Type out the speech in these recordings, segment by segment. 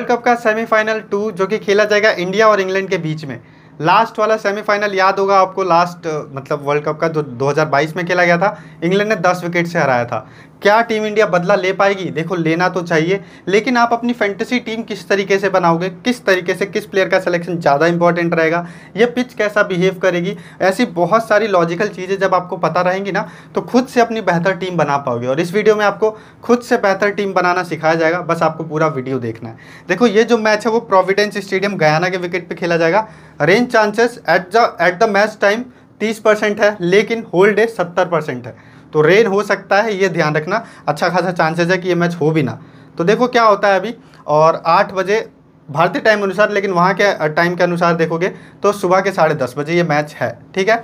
world cup का semifinal two जो कि खेला जाएगा इंडिया और इंग्लैंड के बीच में लास्ट वाला सेमीफाइनल याद होगा आपको लास्ट मतलब वर्ल्ड कप का जो 2022 में खेला गया था इंग्लैंड ने 10 विकेट से हराया था क्या टीम इंडिया बदला ले पाएगी देखो लेना तो चाहिए लेकिन आप अपनी फैंटेसी टीम किस तरीके से बनाओगे किस तरीके से किस प्लेयर का सिलेक्शन ज़्यादा इंपॉर्टेंट रहेगा ये पिच कैसा बिहेव करेगी ऐसी बहुत सारी लॉजिकल चीज़ें जब आपको पता रहेंगी ना तो खुद से अपनी बेहतर टीम बना पाओगे और इस वीडियो में आपको खुद से बेहतर टीम बनाना सिखाया जाएगा बस आपको पूरा वीडियो देखना है देखो ये जो मैच है वो प्रोविडेंस स्टेडियम गयाना के विकेट पर खेला जाएगा rain chances at the at the match time तीस परसेंट है लेकिन होल डे सत्तर परसेंट है तो रेन हो सकता है ये ध्यान रखना अच्छा खासा चांसेज है कि ये मैच हो भी ना तो देखो क्या होता है अभी और आठ बजे भारतीय टाइम अनुसार लेकिन वहाँ के टाइम के अनुसार देखोगे तो सुबह के साढ़े दस बजे ये मैच है ठीक है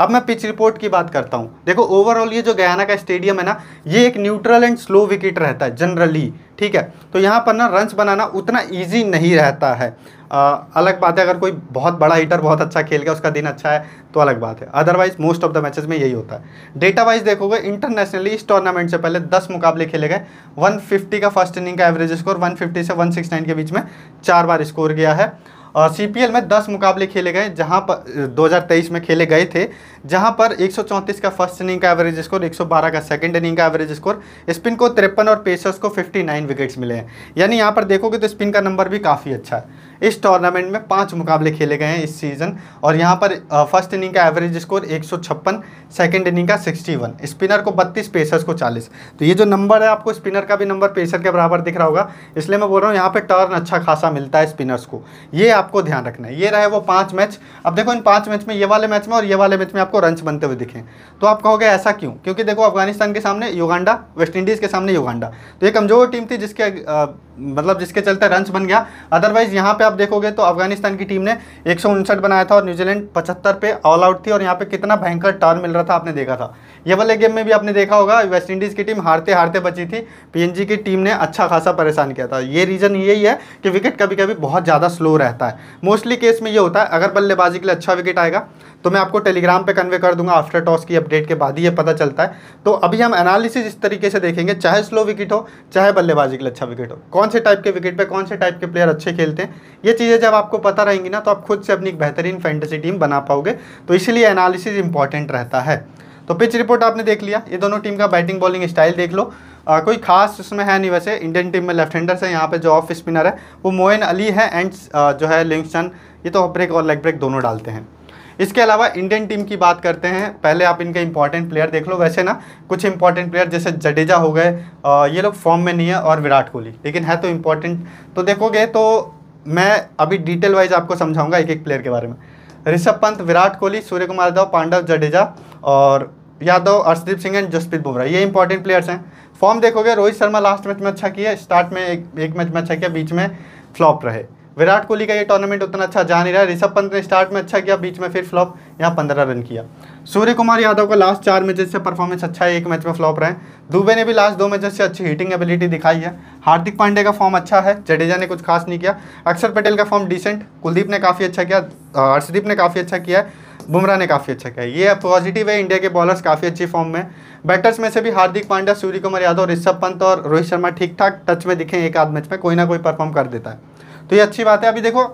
अब मैं पिच रिपोर्ट की बात करता हूँ देखो ओवरऑल ये जो गयाना का स्टेडियम है ना ये एक न्यूट्रल एंड स्लो विकेट रहता है जनरली ठीक है तो यहाँ पर ना रन्स बनाना उतना ईजी नहीं रहता है आ, अलग बात है अगर कोई बहुत बड़ा हीटर बहुत अच्छा खेल गया उसका दिन अच्छा है तो अलग बात है otherwise most of the matches में यही होता है डेटा वाइज देखोगे इंटरनेशनली इस टूर्नामेंट से पहले 10 मुकाबले खेले गए 150 का फर्स्ट इनिंग का एवरेज स्कोर 150 से 169 के बीच में चार बार स्कोर गया है और सी में 10 मुकाबले खेले गए जहां पर 2023 में खेले गए थे जहां पर 134 का फर्स्ट इनिंग का एवरेज स्कोर 112 का सेकंड इनिंग का एवरेज स्कोर स्पिन को तिरपन और पेसर्स को 59 विकेट्स मिले हैं यानी यहां पर देखोगे तो स्पिन का नंबर भी काफ़ी अच्छा है इस टूर्नामेंट में पाँच मुकाबले खेले गए हैं इस सीज़न और यहाँ पर फर्स्ट इनिंग का एवरेज स्कोर एक सेकंड इनिंग का 61 स्पिनर को 32 पेसर्स को 40 तो ये जो नंबर है आपको स्पिनर का भी नंबर पेसर के बराबर दिख रहा होगा इसलिए मैं बोल रहा हूँ यहाँ पर टर्न अच्छा खासा मिलता है स्पिनर्स को ये आपको ध्यान रखना है ये रहे वो पाँच मैच अब देखो इन पाँच मैच में ये वाले मैच में और ये वाले मैच में आपको रंच बनते हुए दिखें तो आप कहोगे ऐसा क्यों क्योंकि देखो अफगानिस्तान के सामने युगांडा वेस्ट इंडीज़ के सामने युगांडा तो ये कमज़ोर टीम थी जिसके मतलब जिसके चलते रन बन गया अदरवाइज़ यहाँ पे आप देखोगे तो अफगानिस्तान की टीम ने एक बनाया था और न्यूजीलैंड पचहत्तर पे ऑल आउट थी और यहाँ पे कितना भयंकर टर्न मिल रहा था आपने देखा था ये वाले गेम में भी आपने देखा होगा वेस्ट इंडीज़ की टीम हारते हारते बची थी पीएनजी की टीम ने अच्छा खासा परेशान किया था ये रीज़न यही है कि विकेट कभी कभी बहुत ज़्यादा स्लो रहता है मोस्टली केस में ये होता है अगर बल्लेबाजी के लिए अच्छा विकेट आएगा तो मैं आपको टेलीग्राम पे कन्वे कर दूंगा आफ्टर टॉस की अपडेट के बाद ही ये पता चलता है तो अभी हम एनालिसिस इस तरीके से देखेंगे चाहे स्लो विकेट हो चाहे बल्लेबाजी के लिए अच्छा विकेट हो कौन से टाइप के विकेट पे कौन से टाइप के प्लेयर अच्छे खेलते हैं ये चीज़ें जब आपको पता रहेंगी ना तो आप खुद से अपनी एक बेहतरीन फैंटेसी टीम बना पाओगे तो इसलिए एनालिसिस इंपॉर्टेंट रहता है तो पिच रिपोर्ट आपने देख लिया ये दोनों टीम का बैटिंग बॉलिंग स्टाइल देख लो आ, कोई खास उसमें है नहीं वैसे इंडियन टीम में लेफ्ट हैंडर्स है यहाँ पे जो ऑफ स्पिनर है वो मोइन अली है एंड जो है लिंगसन ये तो ऑफ ब्रेक और लेग ब्रेक दोनों डालते हैं इसके अलावा इंडियन टीम की बात करते हैं पहले आप इनके इंपॉर्टेंट प्लेयर देख लो वैसे ना कुछ इंपॉर्टेंट प्लेयर जैसे जडेजा हो गए ये लोग फॉर्म में नहीं है और विराट कोहली लेकिन है तो इम्पॉर्टेंट तो देखोगे तो मैं अभी डिटेल वाइज आपको समझाऊंगा एक एक प्लेयर के बारे में ऋषभ पंत विराट कोहली सूर्य कुमार यादव पांडव जडेजा और यादव अर्षदीप सिंह एंड जसप्रीत बुमराह ये इंपॉर्टेंट प्लेयर्स हैं फॉर्म देखोगे रोहित शर्मा लास्ट मैच में अच्छा किया स्टार्ट में एक एक मैच में अच्छा किया बीच में फ्लॉप रहे विराट कोहली का ये टूर्नामेंट उतना अच्छा जा नहीं रहा ऋषभ पंत ने स्टार्ट में अच्छा किया बीच में फिर फ्लॉप यहाँ पंद्रह रन किया सूर्य कुमार यादव का लास्ट चार मैचेस से परफॉर्मेंस अच्छा है एक मैच में फ्लॉप रहे दुबे ने भी लास्ट दो मैचेस से अच्छी हीटिंग एबिलिटी दिखाई है हार्दिक पांडे का फॉर्म अच्छा है जडेजा ने कुछ खास नहीं किया अक्षर पटेल का फॉर्म डिसेंट कुलदीप ने काफ़ी अच्छा किया हर्षदीप ने काफ़ी अच्छा किया है बुमराह ने काफ़ी अच्छा किया ये पॉजिटिव है इंडिया के बॉलर्स काफ़ी अच्छी फॉर्म में बैटर्स में से भी हार्दिक पांड्या सूर्य कुमार यादव ऋषभ पंत और रोहित शर्मा ठीक ठाक टच में दिखे एक आध मैच में कोई ना कोई परफॉर्म कर देता है तो ये अच्छी बात है अभी देखो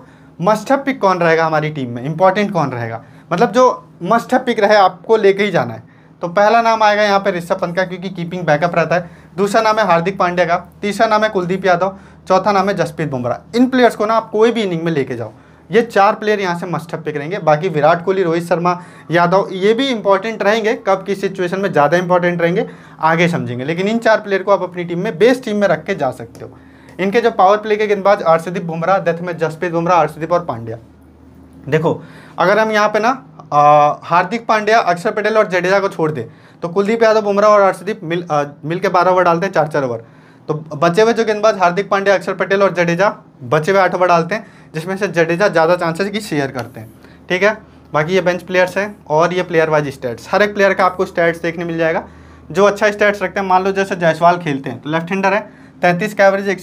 मस्टअप पिक कौन रहेगा हमारी टीम में इंपॉर्टेंट कौन रहेगा मतलब जो मस्टअप पिक रहे आपको लेके ही जाना है तो पहला नाम आएगा यहाँ पर ऋषभ पंत का क्योंकि कीपिंग बैकअप रहता है दूसरा नाम है हार्दिक पांड्या का तीसरा नाम है कुलदीप यादव चौथा नाम है जसप्रीत बुमराह इन प्लेयर्स को ना आप कोई भी इनिंग में लेके जाओ ये चार प्लेयर यहाँ से मस्टअप पिक रहेंगे बाकी विराट कोहली रोहित शर्मा यादव ये भी इंपॉर्टेंट रहेंगे कब किस सिचुएशन में ज़्यादा इंपॉर्टेंट रहेंगे आगे समझेंगे लेकिन इन चार प्लेयर को आप अपनी टीम में बेस्ट टीम में रख के जा सकते हो इनके जो पावर प्ले के गेंदबाज अर्षदीप बुमराह डेथ में जसप्रीत बुमराह अर्षदीप और पांड्या देखो अगर हम यहाँ पे ना हार्दिक पांड्या अक्षर पटेल और जडेजा को छोड़ दें तो कुलदीप यादव बुमराह और अर्षदीप मिल आ, मिल के बारह ओवर डालते हैं चार चार ओवर तो बचे हुए जो गेंदबाज हार्दिक पांड्या अक्षर पटेल और जडेजा बचे हुए आठ ओवर डालते हैं जिसमें से जडेजा ज़्यादा चांसेस की शेयर करते हैं ठीक है बाकी ये बेंच प्लेयर्स हैं और ये प्लेयर वाइज स्टैट्स हर एक प्लेयर का आपको स्टैट्स देखने मिल जाएगा जो अच्छा स्टैट्स रखते हैं मान लो जैसे जायसवाल खेलते हैं तो लेफ्ट हैंडर है तैंतीस का एवरेज एक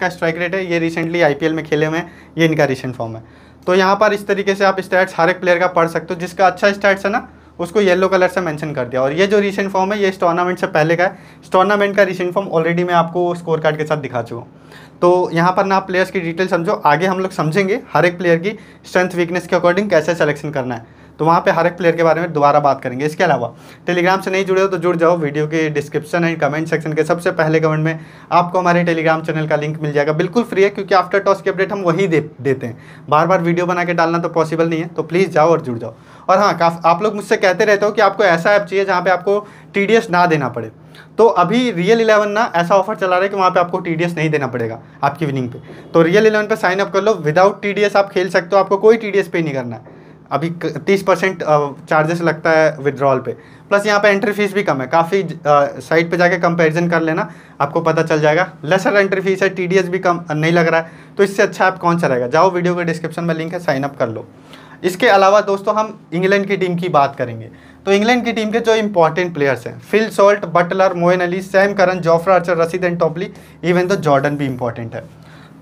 का स्ट्राइक रेट है ये रिसेंटली आई में खेले हुए हैं ये इनका रिसेंट फॉर्म है तो यहाँ पर इस तरीके से आप स्टैट्स हर एक प्लेयर का पढ़ सकते हो जिसका अच्छा स्टैट्स है ना उसको येलो कलर से मेंशन कर दिया और ये जो रिसेंट फॉर्म है ये इस टूर्नामेंट से पहले का है इस टूर्नामेंट का रिसेंट फॉर्म ऑलरेडी मैं आपको स्कोर कार्ड के साथ दिखा चुका हूँ तो यहाँ पर ना प्लेयर्स की डिटेल समझो आगे हम लोग समझेंगे हर एक प्लेयर की स्ट्रेंथ वीकनेस के अकॉर्डिंग कैसे सलेक्शन करना है तो वहाँ पे हर एक प्लेयर के बारे में दोबारा बात करेंगे इसके अलावा टेलीग्राम से नहीं जुड़े हो तो जुड़ जाओ वीडियो के डिस्क्रिप्शन एंड कमेंट सेक्शन के सबसे पहले कमेंट में आपको हमारे टेलीग्राम चैनल का लिंक मिल जाएगा बिल्कुल फ्री है क्योंकि आफ्टर टॉस की अपडेट हम वही दे देते हैं बार बार वीडियो बना के डालना तो पॉसिबल नहीं है तो प्लीज़ जाओ और जुड़ जाओ और हाँ आप लोग मुझसे कहते रहते हो कि आपको ऐसा ऐप चाहिए जहाँ पर आपको टी ना देना पड़े तो अभी रियल इलेवन ना ऐसा ऑफर चला रहा है कि वहाँ पे आपको टीडीएस नहीं देना पड़ेगा आपकी विनिंग पे तो रियल इलेवन पे साइन अप कर लो विदाउट टीडीएस आप खेल सकते हो आपको कोई टीडीएस पे नहीं करना है अभी तीस परसेंट चार्जेस लगता है विदड्रॉल पे प्लस यहाँ पे एंट्री फीस भी कम है काफ़ी साइट पे जाके कंपैरिजन कर लेना आपको पता चल जाएगा लेसर एंट्री फीस है टीडीएस भी कम नहीं लग रहा है तो इससे अच्छा ऐप कौन सा रहेगा जाओ वीडियो के डिस्क्रिप्शन में लिंक है साइनअप कर लो इसके अलावा दोस्तों हम इंग्लैंड की टीम की बात करेंगे तो इंग्लैंड की टीम के जो इंपॉर्टेंट प्लेयर्स हैं Phil Salt Buttler Moeen Ali Sam Curran Jofra Archer Rashid and Topley even तो जॉर्डन भी इंपॉर्टेंट है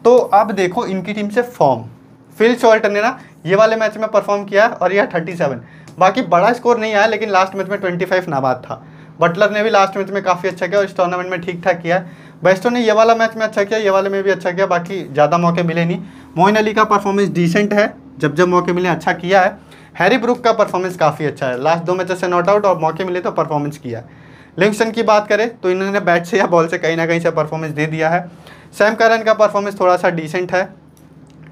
तो अब देखो इनकी टीम से फॉर्म फिल सोल्ट ने ना ये वाले मैच में परफॉर्म किया और यह थर्टी सेवन बाकी बड़ा स्कोर नहीं आया लेकिन लास्ट मैच में ट्वेंटी फाइव नाबाद था बटलर ने भी लास्ट मैच में काफ़ी अच्छा किया और इस टूर्नामेंट में ठीक ठाक किया बेस्टो ने ये वाला मैच में अच्छा किया ये वाले में भी अच्छा किया बाकी ज़्यादा मौके मिले नहीं मोइन अली का परफॉर्मेंस डिसेंट है जब जब मौके मिले अच्छा किया है हैरी ब्रुक का परफॉर्मेंस काफ़ी अच्छा है लास्ट दो मैचेस से नॉट आउट और मौके मिले तो परफॉर्मेंस किया लिंगस्टन की बात करें तो इन्होंने बैट से या बॉल से कहीं ना कहीं से परफॉर्मेंस दे दिया है सैम करन का परफॉर्मेंस थोड़ा सा डिसेंट है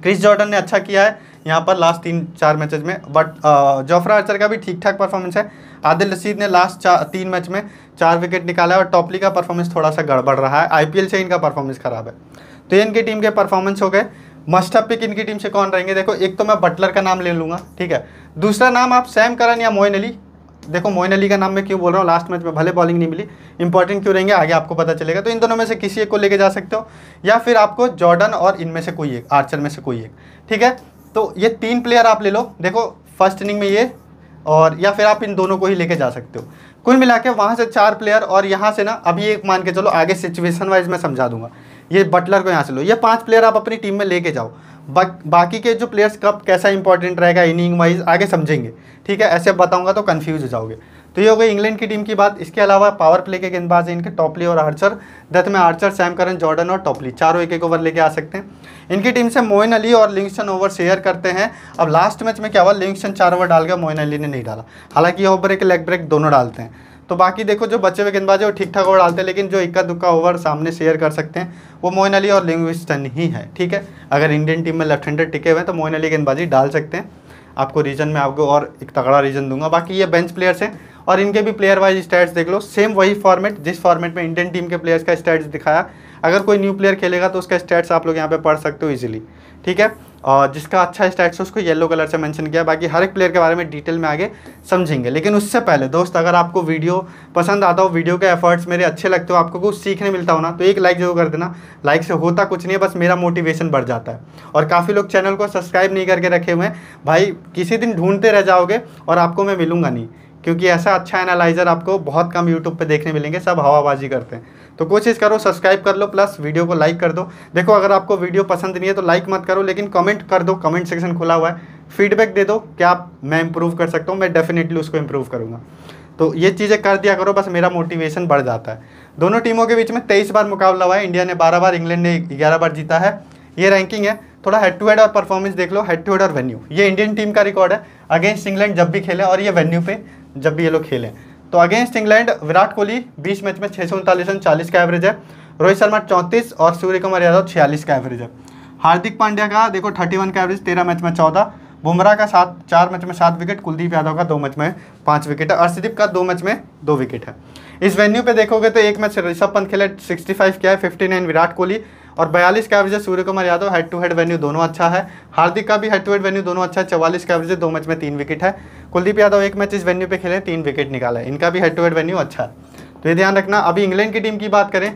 क्रिस जॉर्डन ने अच्छा किया है यहाँ पर लास्ट तीन चार मैचेज में बट जोफ्रा आर्चर का भी ठीक ठाक परफॉर्मेंस है आदिल रशीद ने लास्ट चार तीन मैच में चार विकेट निकाला है और टॉपली का परफॉर्मेंस थोड़ा सा गड़बड़ रहा है आईपीएल से इनका परफॉर्मेंस खराब है तो ये इनकी टीम के परफॉर्मेंस हो गए मस्टअप पिक इनकी टीम से कौन रहेंगे देखो एक तो मैं बटलर का नाम ले लूँगा ठीक है दूसरा नाम आप सैम करन या मोइन अली देखो मोइन अली का नाम मैं क्यों बोल रहा हूँ लास्ट मैच में भले बॉलिंग नहीं मिली इंपॉर्टेंट क्यों रहेंगे आगे आपको पता चलेगा तो इन दोनों में से किसी एक को लेके जा सकते हो या फिर आपको जॉर्डन और इनमें से कोई एक आर्चर में से कोई एक ठीक है तो ये तीन प्लेयर आप ले लो देखो फर्स्ट इनिंग में ये और या फिर आप इन दोनों को ही लेके जा सकते हो कुल मिला के वहाँ से चार प्लेयर और यहाँ से ना अभी एक मान के चलो आगे सिचुएशन वाइज मैं समझा दूंगा ये बटलर को यहाँ से लो ये पांच प्लेयर आप अपनी टीम में लेके जाओ बा, बाकी के जो प्लेयर्स कब कैसा इंपॉर्टेंट रहेगा इनिंग वाइज आगे समझेंगे ठीक है ऐसे बताऊंगा तो कन्फ्यूज हो जाओगे तो ये हो गई इंग्लैंड की टीम की बात इसके अलावा पावर प्ले के गेंदबाज इनके टॉपली और आर्चर डेथ में आर्चर सैम करन जॉर्डन और टॉपली चारों एक एक ओवर लेके आ सकते हैं इनकी टीम से मोइन अली और लिंगस्टन ओवर शेयर करते हैं अब लास्ट मैच में क्या हुआ लिंगस्टन चार ओवर डाल गया मोइन अली ने नहीं डाला हालांकि ये ओवर एक लेग ब्रेक दोनों डालते हैं तो बाकी देखो जो बच्चे हुए गेंदबाज है वो ठीक ठाक ओवर डालते हैं लेकिन जो इक्का दुक्का ओवर सामने शेयर कर सकते हैं वो मोइन अली और लिंग्विस्टन ही है ठीक है अगर इंडियन टीम में लेफ्ट हैंडर टिके हुए हैं तो मोइन अली गेंदबाजी डाल सकते हैं आपको रीजन में आपको और एक तगड़ा रीजन दूंगा बाकी ये बेंच प्लेयर्स हैं और इनके भी प्लेयर वाइज स्टैट्स देख लो सेम वही फॉर्मेट जिस फॉर्मेट में इंडियन टीम के प्लेयर्स का स्टैट्स दिखाया अगर कोई न्यू प्लेयर खेलेगा तो उसका स्टैट्स आप लोग यहाँ पे पढ़ सकते हो इजीली ठीक है और जिसका अच्छा स्टैट्स है उसको येलो कलर से मेंशन किया बाकी हर एक प्लेयर के बारे में डिटेल में आगे समझेंगे लेकिन उससे पहले दोस्त अगर आपको वीडियो पसंद आता हो वीडियो के एफर्ट्स मेरे अच्छे लगते हो आपको कुछ सीखने मिलता हो ना तो एक लाइक जरूर कर देना लाइक से होता कुछ नहीं है बस मेरा मोटिवेशन बढ़ जाता है और काफ़ी लोग चैनल को सब्सक्राइब नहीं करके रखे हुए हैं भाई किसी दिन ढूंढते रह जाओगे और आपको मैं मिलूंगा नहीं क्योंकि ऐसा अच्छा एनालाइज़र आपको बहुत कम यूट्यूब पर देखने मिलेंगे सब हवाबाजी करते हैं तो कोशिश करो सब्सक्राइब कर लो प्लस वीडियो को लाइक कर दो देखो अगर आपको वीडियो पसंद नहीं है तो लाइक मत करो लेकिन कमेंट कर दो कमेंट सेक्शन खुला हुआ है फीडबैक दे दो क्या मैं इंप्रूव कर सकता हूँ मैं डेफिनेटली उसको इम्प्रूव करूँगा तो ये चीज़ें कर दिया करो बस मेरा मोटिवेशन बढ़ जाता है दोनों टीमों के बीच में तेईस बार मुकाबला हुआ है इंडिया ने बारह बार इंग्लैंड ने ग्यारह बार जीता है ये रैंकिंग है थोड़ा हेड टू हेड और परफॉर्मेंस देख लो हेड टू हेड और वेन्यू ये इंडियन टीम का रिकॉर्ड है अगेंस्ट इंग्लैंड जब भी खेले और ये वेन्यू पे जब भी ये लोग खेलें तो अगेंस्ट इंग्लैंड विराट कोहली बीस मैच में छः सौ उनतालीस रन चालीस का एवरेज है रोहित शर्मा चौंतीस और सूर्य कुमार यादव छियालीस का एवरेज है हार्दिक पांड्या का देखो थर्टी वन का एवरेज तेरह मैच में चौदह बुमराह का सात चार मैच में सात विकेट कुलदीप यादव का दो मैच में पाँच विकेट है अर्षदीप का दो मैच में दो विकेट है इस वेन्यू पे देखोगे तो एक मैच ऋषभ पंत खेले 65 क्या है 59 विराट कोहली और बयालीस का एवरेज है Surya Kumar Yadav head to head venue दोनों अच्छा है हार्दिक का भी हेड टू हेड वेन्यू दोनों अच्छा है चवालीस का एवरेज है दो मैच में तीन विकेट है कुलदीप यादव एक मैच इस वेन्यू पर खेले तीन विकेट निकाले इनका भी हेड टू हेड वेन्यू अच्छा है तो ये ध्यान रखना अभी इंग्लैंड की टीम की बात करें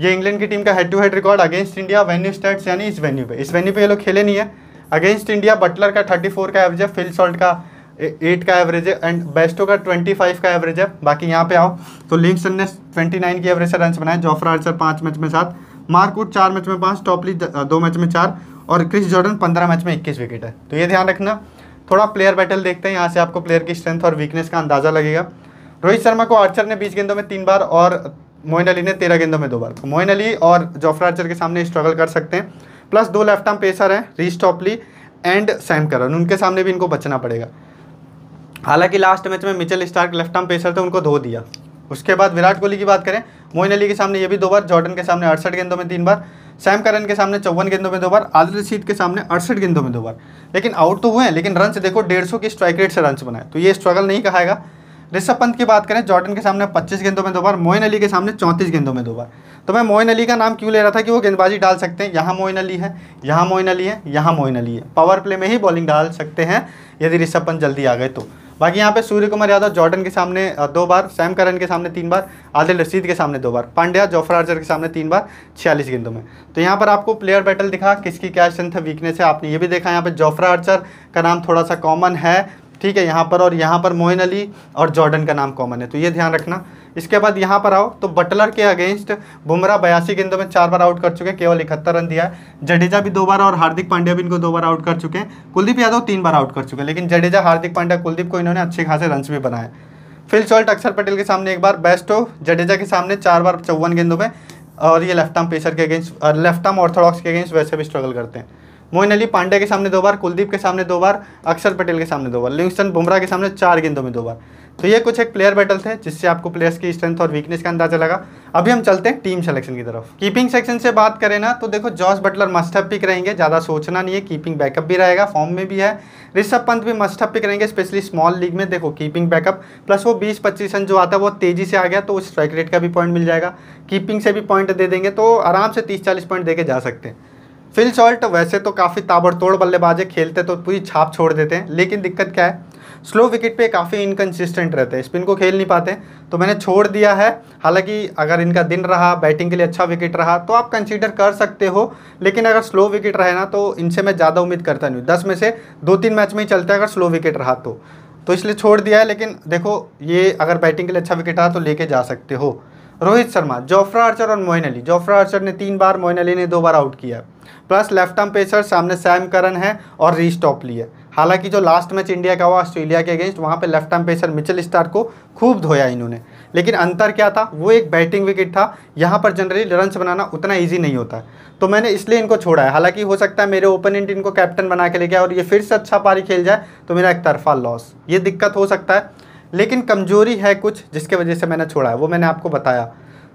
ये इंग्लैंड की टीम का head to head record against India venue stats यानी इस वेन्यू पे इस वेन्यू पे ये लोग खेले नहीं है अगेंस्ट इंडिया बटलर का 34 का एवरेज है फिल सॉल्ट का एट का एवरेज है एंड बेस्टो का 25 का एवरेज है बाकी यहाँ पे आओ तो लिंक्सन ने 29 की एवरेज से रन बनाए जॉफर आर्चर पाँच मैच में साथ मार्कवुड चार मैच में पाँच टॉपली दो मैच में चार और क्रिस जॉर्डन पंद्रह मैच में इक्कीस विकेट है तो ये ध्यान रखना थोड़ा प्लेयर बैटल देखते हैं यहाँ से आपको प्लेयर की स्ट्रेंथ और वीकनेस का अंदाजा लगेगा रोहित शर्मा को आर्चर ने बीस गेंदों में तीन बार और मोइन अली ने तेरह गेंदों में दो बार तो मोइन अली और जोफ्रा आर्चर के सामने स्ट्रगल कर सकते हैं प्लस दो लेफ्ट आर्म पेसर हैं Reece Topley and Sam Curran उनके सामने भी इनको बचना पड़ेगा हालांकि लास्ट मैच में Mitchell Starc left arm pacer थे उनको धो दिया उसके बाद विराट कोहली की बात करें मोइन अली के सामने ये भी दो बार जॉर्डन के सामने अड़सठ गेंदों में तीन बार सैम करन के सामने चौवन गेंदों में दो बार आदिल रशीद के सामने अड़सठ गेंदों में दो बार लेकिन आउट तो हुए हैं लेकिन रन देखो डेढ़ सौ की स्ट्राइक रेट से रन बनाए तो ये स्ट्रगल नहीं कहाएगा ऋषभ पंत की बात करें जॉर्डन के सामने 25 गेंदों में दो बार मोइन अली के सामने 34 गेंदों में दो बार तो मैं मोइन अली का नाम क्यों ले रहा था कि वो गेंदबाजी डाल सकते हैं यहाँ मोइन अली है यहाँ मोइन अली है यहाँ मोइन अली है पावर प्ले में ही बॉलिंग डाल सकते हैं यदि ऋषभ पंत जल्दी आ गए तो बाकी यहाँ पे सूर्य कुमार यादव जॉर्डन के सामने दो बार सैम करन के सामने तीन बार आदिल रशीद के सामने दो बार पांड्या जोफर आर्चर के सामने तीन बार छियालीस गेंदों में तो यहाँ पर आपको प्लेयर बैटल दिखा किसकी क्या स्ट्रेंथ है वीकनेस है आपने ये भी देखा यहाँ पर जोफर आर्चर का नाम थोड़ा सा कॉमन है ठीक है यहाँ पर और यहाँ पर मोइन अली और जॉर्डन का नाम कॉमन है तो ये ध्यान रखना इसके बाद यहाँ पर आओ तो बटलर के अगेंस्ट बुमराह बयासी गेंदों में चार बार आउट कर चुके हैं केवल इकहत्तर रन दिया है जडेजा भी दो बार और हार्दिक पांड्या भी इनको दो बार आउट कर चुके हैं कुलदीप यादव तीन बार आउट कर चुके हैं लेकिन जडेजा हार्दिक पांड्या कुलदीप को इन्होंने अच्छे खासे रन भी बनाए फिल चॉल्ट अक्षर पटेल के सामने एक बार बेस्ट हो जडेजा के सामने चार बार चौवन गेंदों में और ये लेफ्ट आर्म पेसर के अगेंस्ट लेफ्ट आर्म ऑर्थोडॉक्स के अगेंस्ट वैसे भी स्ट्रगल करते हैं मोइन अली पांडे के सामने दो बार कुलदीप के सामने दो बार अक्षर पटेल के सामने दो बार लिंगस्टन बुमराह के सामने चार गेंदों में दो बार तो ये कुछ एक प्लेयर बैटल थे जिससे आपको प्लेयर्स की स्ट्रेंथ और वीकनेस का अंदाजा लगा अभी हम चलते हैं टीम सेलेक्शन की तरफ कीपिंग सेक्शन से बात करें ना तो देखो जॉस बटलर मस्टअप पिक रहेंगे ज़्यादा सोचना नहीं है कीपिंग बैकअप भी रहेगा फॉर्म में भी है ऋषभ पंत भी मस्टअप पिक रहेंगे स्पेशली स्मॉल लीग में देखो कीपिंग बैकअप प्लस वो बीस पच्चीस रन जो आता है वो तेज़ी से आ गया तो उस स्ट्राइक रेट का भी पॉइंट मिल जाएगा कीपिंग से भी पॉइंट दे देंगे तो आराम से तीस चालीस पॉइंट दे जा सकते हैं फिल शॉल्ट वैसे तो काफ़ी ताबड़तोड़ बल्लेबाजे खेलते तो पूरी छाप छोड़ देते हैं लेकिन दिक्कत क्या है स्लो विकेट पे काफ़ी इनकन्सिस्टेंट रहते हैं स्पिन को खेल नहीं पाते तो मैंने छोड़ दिया है हालांकि अगर इनका दिन रहा बैटिंग के लिए अच्छा विकेट रहा तो आप कंसीडर कर सकते हो लेकिन अगर स्लो विकेट रहे ना तो इनसे मैं ज़्यादा उम्मीद करता नहीं दस में से दो तीन मैच में ही चलते हैं अगर स्लो विकेट रहा तो तो इसलिए छोड़ दिया है लेकिन देखो ये अगर बैटिंग के लिए अच्छा विकेट रहा तो लेके जा सकते हो रोहित शर्मा जोफ्रा आर्चर और मोइन अली जोफ्रा आर्चर ने तीन बार मोइन अली ने दो बार आउट किया प्लस लेफ्ट आर्म पेसर सामने सैम करन है और रीस्टॉप लिया हालांकि जो लास्ट मैच इंडिया का हुआ ऑस्ट्रेलिया के अगेंस्ट वहाँ पे left hand pacer Mitchell Starc को खूब धोया इन्होंने लेकिन अंतर क्या था वो एक बैटिंग विकेट था यहाँ पर जनरली रन बनाना उतना ईजी नहीं होता है तो मैंने इसलिए इनको छोड़ा है हालांकि हो सकता है मेरे ओपोनेंट इनको कैप्टन बना के ले गया और ये फिर से अच्छा पारी खेल जाए तो मेरा एक तरफा लॉस ये दिक्कत हो सकता है लेकिन कमजोरी है कुछ जिसके वजह से मैंने छोड़ा है वो मैंने आपको बताया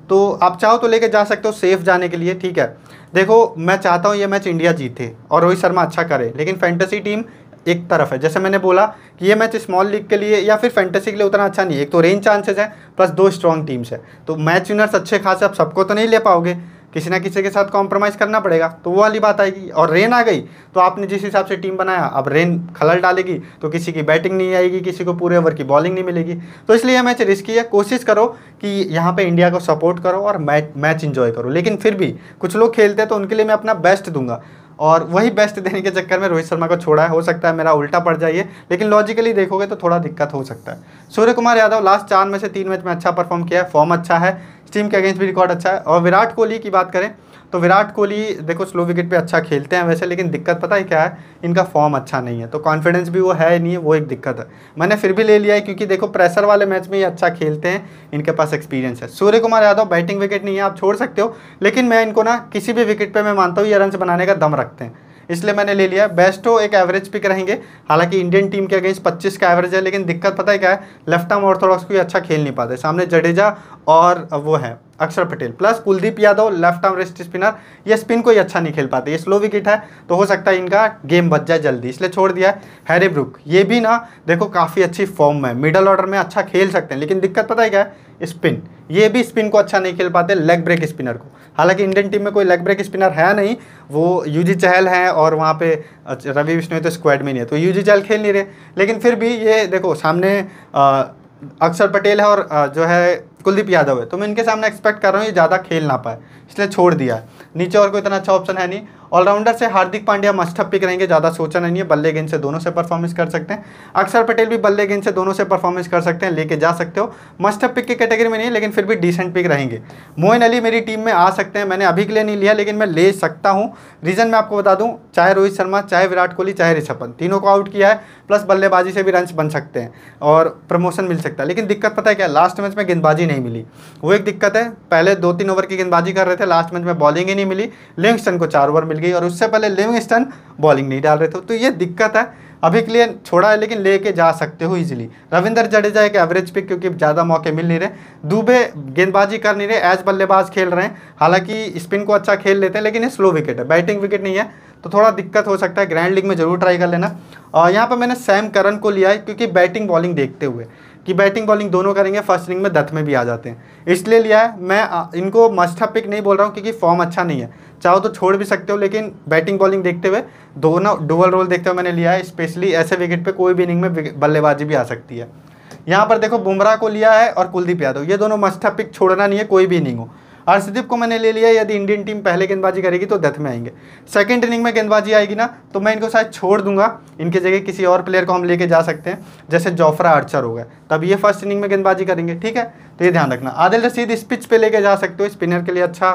तो आप चाहो तो लेके जा सकते हो सेफ जाने के लिए ठीक है देखो मैं चाहता हूँ ये मैच इंडिया जीते और रोहित शर्मा अच्छा करे लेकिन फैंटेसी टीम एक तरफ है जैसे मैंने बोला कि ये मैच स्मॉल लीग के लिए या फिर फैंटेसी के लिए उतना अच्छा नहीं है एक तो रेन चांसेस है प्लस दो स्ट्रॉन्ग टीम्स है तो मैच विनर्स अच्छे खासे आप सबको तो नहीं ले पाओगे किसी ना किसी के साथ कॉम्प्रोमाइज़ करना पड़ेगा तो वो वाली बात आएगी और रेन आ गई तो आपने जिस हिसाब से टीम बनाया अब रेन खलल डालेगी तो किसी की बैटिंग नहीं आएगी किसी को पूरे ओवर की बॉलिंग नहीं मिलेगी तो इसलिए यह मैच रिस्की है कोशिश करो कि यहाँ पे इंडिया को सपोर्ट करो और मैच मैच इन्जॉय करो लेकिन फिर भी कुछ लोग खेलते हैं तो उनके लिए मैं अपना बेस्ट दूंगा और वही बेस्ट देने के चक्कर में रोहित शर्मा को छोड़ा है हो सकता है मेरा उल्टा पड़ जाइए लेकिन लॉजिकली देखोगे तो थोड़ा दिक्कत हो सकता है सूर्य कुमार यादव लास्ट चार में से तीन मैच में अच्छा परफॉर्म किया है फॉर्म अच्छा है टीम के अगेंस्ट भी रिकॉर्ड अच्छा है और विराट कोहली की बात करें तो विराट कोहली देखो स्लो विकेट पे अच्छा खेलते हैं वैसे लेकिन दिक्कत पता है क्या है इनका फॉर्म अच्छा नहीं है तो कॉन्फिडेंस भी वो है नहीं वो एक दिक्कत है मैंने फिर भी ले लिया है क्योंकि देखो प्रेशर वाले मैच में ये अच्छा खेलते हैं इनके पास एक्सपीरियंस है सूर्य कुमार यादव बैटिंग विकेट नहीं है आप छोड़ सकते हो लेकिन मैं इनको ना किसी भी विकेट पर मैं मानता हूँ ये रन बनाने का दम रखते हैं इसलिए मैंने ले लिया बेस्टो तो एक एवरेज पिक रहेंगे हालांकि इंडियन टीम के अगेंस्ट पच्चीस का एवरेज है लेकिन दिक्कत पता है क्या है लेफ्ट आर्म ऑर्थोडॉक्स को अच्छा खेल नहीं पाते सामने जडेजा और वो है Axar Patel plus Kuldeep Yadav left arm wrist spinner ये स्पिन को ही अच्छा नहीं खेल पाते ये स्लो विकेट है तो हो सकता है इनका गेम बच जाए जल्दी इसलिए छोड़ दिया हैरी ब्रुक ये भी ना देखो काफ़ी अच्छी फॉर्म है मिडल ऑर्डर में अच्छा खेल सकते हैं लेकिन दिक्कत पता है क्या है स्पिन ये भी स्पिन को अच्छा नहीं खेल पाते लेग ब्रेक स्पिनर को हालांकि इंडियन टीम में कोई लेग ब्रेक स्पिनर है नहीं वो यूजी चहल हैं और वहाँ पे रवि विष्णु तो स्क्वाड में नहीं है तो यूजी चहल खेल नहीं रहे लेकिन फिर भी ये देखो सामने अक्षर पटेल है और जो है कुलदीप यादव है तो मैं इनके सामने एक्सपेक्ट कर रहा हूँ ये ज़्यादा खेल ना पाए इसलिए छोड़ दिया नीचे और कोई इतना अच्छा ऑप्शन है नहीं ऑलराउंडर से हार्दिक पांड्या मस्टअप पिक रहेंगे ज़्यादा सोचना नहीं है बल्ले गेंद से दोनों से परफॉर्मेंस कर सकते हैं अक्षर पटेल भी बल्ले गेंद से दोनों से परफॉर्मेंस कर सकते हैं लेके जा सकते हो मस्टअप पिक की कैटेगरी में नहीं लेकिन फिर भी डिसेंट पिक रहेंगे मोइन अली मेरी टीम में आ सकते हैं मैंने अभी के लिए नहीं लिया लेकिन मैं ले सकता हूँ रीज़न मैं आपको बता दूँ चाहे रोहित शर्मा चाहे विराट कोहली चाहे ऋषभ पंत तीनों को आउट किया है प्लस बल्लेबाजी से भी रन बन सकते हैं और प्रमोशन मिल सकता है लेकिन दिक्कत पता है क्या लास्ट मैच में गेंदबाजी नहीं मिली वो एक दिक्कत है पहले दो तीन ओवर की गेंदबाजी कर रहे रहे थे लास्ट मैच में बॉलिंग ही नहीं मिली लिविंगस्टन को चार ओवर मिल गई और उससे पहले लिविंगस्टन बॉलिंग नहीं डाल रहे थे तो ये दिक्कत है अभी के लिए छोड़ा है लेकिन लेके जा सकते हो इजीली रविंदर जडेजा एक एवरेज पिक क्योंकि ज़्यादा मौके मिल नहीं रहे दुबे गेंदबाजी कर नहीं रहे एज बल्लेबाज खेल रहे हैं हालांकि स्पिन को अच्छा खेल लेते हैं लेकिन ये स्लो विकेट है बैटिंग विकेट नहीं है तो थोड़ा दिक्कत हो सकता है ग्रैंड लीग में जरूर ट्राई कर लेना और यहाँ पर मैंने सैम करन को लिया है क्योंकि बैटिंग बॉलिंग देखते हुए कि बैटिंग बॉलिंग दोनों करेंगे फर्स्ट इनिंग में दत्त में भी आ जाते हैं इसलिए लिया है मैं इनको मस्था पिक नहीं बोल रहा हूँ क्योंकि फॉर्म अच्छा नहीं है चाहो तो छोड़ भी सकते हो लेकिन बैटिंग बॉलिंग देखते हुए दोनों डुबल रोल देखते हुए मैंने लिया है स्पेशली ऐसे विकेट पर कोई भी इनिंग में बल्लेबाजी भी आ सकती है यहाँ पर देखो बुमराह को लिया है और कुलदीप यादव ये दोनों मस्था पिक छोड़ना नहीं है कोई भी इनिंग हो हर्षदीप को मैंने ले लिया यदि इंडियन टीम पहले गेंदबाजी करेगी तो डेथ में आएंगे सेकेंड इनिंग में गेंदबाजी आएगी ना तो मैं इनको शायद छोड़ दूंगा इनके जगह किसी और प्लेयर को हम लेके जा सकते हैं जैसे जोफ्रा आर्चर हो गए तब ये फर्स्ट इनिंग में गेंदबाजी करेंगे ठीक है तो ये ध्यान रखना आदिल रशीद इस पिच पर लेके जा सकते हो स्पिनर के लिए अच्छा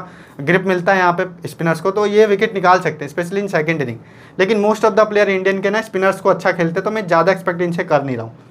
ग्रिप मिलता है यहाँ पे स्पिनर्स को तो ये विकेट निकाल सकते हैं स्पेशली इन सेकेंड इनिंग लेकिन most of the player Indian के ना स्पिनर्स को अच्छा खेलते तो मैं ज़्यादा एक्सपेक्ट इनसे कर नहीं रहा हूँ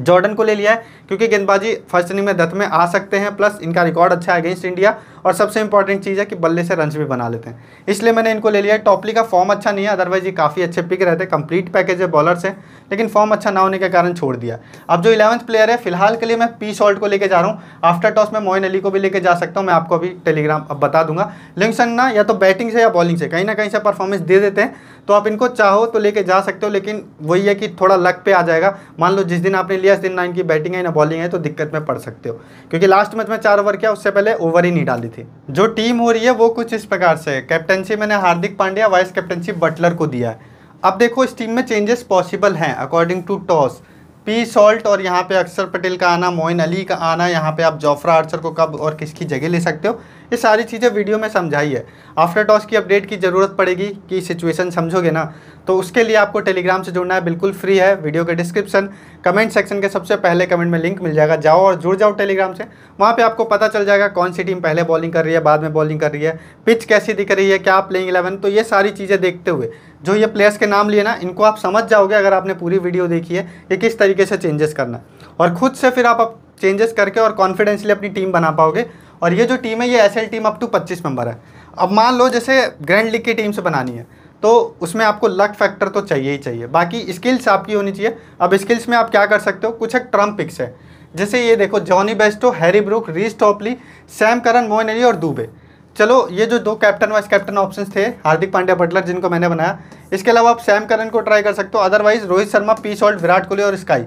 जॉर्डन को ले लिया है क्योंकि गेंदबाजी फर्स्ट इनिंग में दत्त में आ सकते हैं प्लस इनका रिकॉर्ड अच्छा है अगेंस्ट इंडिया और सबसे इंपॉर्टेंट चीज़ है कि बल्ले से रंस भी बना लेते हैं इसलिए मैंने इनको ले लिया है टॉपली का फॉर्म अच्छा नहीं है अदरवाइज ये काफ़ी अच्छे पिक रहते हैं कंप्लीट पैकेज है बॉलर से लेकिन फॉर्म अच्छा ना होने के कारण छोड़ दिया अब जो इलेवंथ प्लेयर है फिलहाल के लिए मैं पी शॉल्ट को लेकर जा रहा हूँ आफ्टर टॉस में मोइन अली को भी लेकर जा सकता हूँ मैं आपको अभी टेलीग्राम अब बता दूंगा लिंगसन ना या तो बैटिंग से या बॉलिंग से कहीं ना कहीं से परफॉर्मेंस दे देते हैं तो आप इनको चाहो तो लेके जा सकते हो लेकिन वही है कि थोड़ा लक पे आ जाएगा मान लो जिस दिन आपने लिया इस दिन ना इनकी बैटिंग है ना बॉलिंग है तो दिक्कत में पड़ सकते हो क्योंकि लास्ट मैच में चार ओवर किया उससे पहले ओवर ही नहीं डाल थी जो टीम हो रही है वो कुछ इस प्रकार से कैप्टनशिप मैंने Hardik Pandya vice captainship Buttler को दिया है अब देखो इस टीम में चेंजेस पॉसिबल हैं according to toss P Salt और यहाँ पे अक्षर पटेल का आना मोइन अली का आना यहाँ पे आप जोफ्रा आर्चर को कब और किसकी जगह ले सकते हो ये सारी चीज़ें वीडियो में समझाई है आफ्टर टॉस की अपडेट की ज़रूरत पड़ेगी कि सिचुएशन समझोगे ना तो उसके लिए आपको टेलीग्राम से जुड़ना है बिल्कुल फ्री है वीडियो के डिस्क्रिप्शन कमेंट सेक्शन के सबसे पहले कमेंट में लिंक मिल जाएगा जाओ और जुड़ जाओ टेलीग्राम से वहाँ पर आपको पता चल जाएगा कौन सी टीम पहले बॉलिंग कर रही है बाद में बॉलिंग कर रही है पिच कैसी दिख रही है क्या प्लेइंग इलेवन तो ये सारी चीज़ें देखते हुए जो ये प्लेयर्स के नाम लिए ना इनको आप समझ जाओगे अगर आपने पूरी वीडियो देखी है कि किस तरीके से चेंजेस करना और खुद से फिर आप चेंजेस करके और कॉन्फिडेंसली अपनी टीम बना पाओगे और ये जो टीम है ये एस टीम अप टू पच्चीस मेंबर है अब मान लो जैसे ग्रैंड लीग की टीम से बनानी है तो उसमें आपको लक फैक्टर तो चाहिए ही चाहिए बाकी स्किल्स आपकी होनी चाहिए अब स्किल्स में आप क्या कर सकते हो कुछ एक ट्रम्प पिक्स है जैसे ये देखो Jonny Bairstow Harry Brook Reece Topley Sam Curran Moeen Ali और दुबे चलो ये जो दो कैप्टन वाइस कैप्टन ऑप्शंस थे हार्दिक पांड्या बटलर जिनको मैंने बनाया इसके अलावा आप सैम करन को ट्राई कर सकते हो otherwise Rohit Sharma P Salt Virat Kohli और स्काई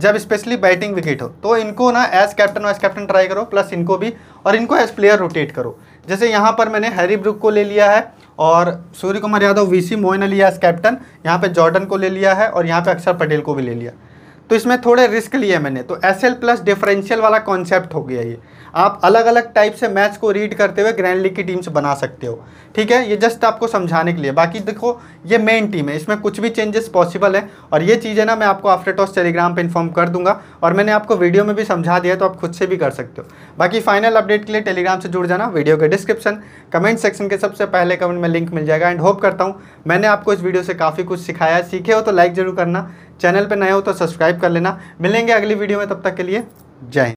जब स्पेशली बैटिंग विकेट हो तो इनको ना as captain vice captain try करो प्लस इनको भी और इनको एज प्लेयर रोटेट करो जैसे यहाँ पर मैंने हैरी ब्रुक को ले लिया है और Surya Kumar Yadav V C Moeen Ali लिया एज कैप्टन यहाँ पे जॉर्डन को ले लिया है और यहाँ पे अक्षर पटेल को भी ले लिया तो इसमें थोड़े रिस्क लिए मैंने तो एस एल प्लस डिफरेंशियल वाला कॉन्सेप्ट हो गया ये आप अलग अलग टाइप से मैच को रीड करते हुए ग्रैंड लीग की टीम्स बना सकते हो ठीक है ये जस्ट आपको समझाने के लिए बाकी देखो ये मेन टीम है इसमें कुछ भी चेंजेस पॉसिबल है और ये चीज़ें ना मैं आपको आफ्टर टॉस टेलीग्राम पर इन्फॉर्म कर दूंगा और मैंने आपको वीडियो में भी समझा दिया तो आप खुद से भी कर सकते हो बाकी फाइनल अपडेट के लिए टेलीग्राम से जुड़ जाना वीडियो के डिस्क्रिप्शन कमेंट सेक्शन के सबसे पहले कमेंट में लिंक मिल जाएगा एंड होप करता हूँ मैंने आपको इस वीडियो से काफ़ी कुछ सिखाया सीखे हो तो लाइक जरूर करना चैनल पर नया हो तो सब्सक्राइब कर लेना मिलेंगे अगली वीडियो में तब तक के लिए जय हिंद